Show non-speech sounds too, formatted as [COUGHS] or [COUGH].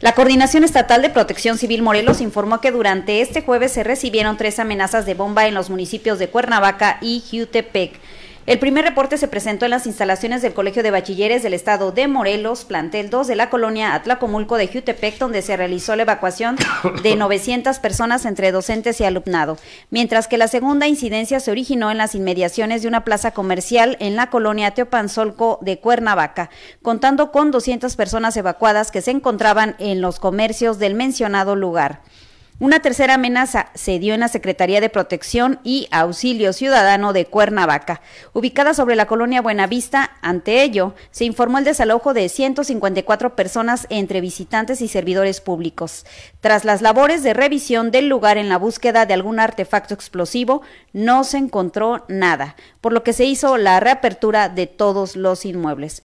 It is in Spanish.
La Coordinación Estatal de Protección Civil Morelos informó que durante este jueves se recibieron tres amenazas de bomba en los municipios de Cuernavaca y Jutepec. El primer reporte se presentó en las instalaciones del Colegio de Bachilleres del Estado de Morelos, plantel 2 de la colonia Atlacomulco de Jutepec, donde se realizó la evacuación de 900 [COUGHS] personas entre docentes y alumnado, mientras que la segunda incidencia se originó en las inmediaciones de una plaza comercial en la colonia Teopanzolco de Cuernavaca, contando con 200 personas evacuadas que se encontraban en los comercios del mencionado lugar. Una tercera amenaza se dio en la Secretaría de Protección y Auxilio Ciudadano de Cuernavaca, ubicada sobre la colonia Buenavista. Ante ello, se informó el desalojo de 154 personas entre visitantes y servidores públicos. Tras las labores de revisión del lugar en la búsqueda de algún artefacto explosivo, no se encontró nada, por lo que se hizo la reapertura de todos los inmuebles.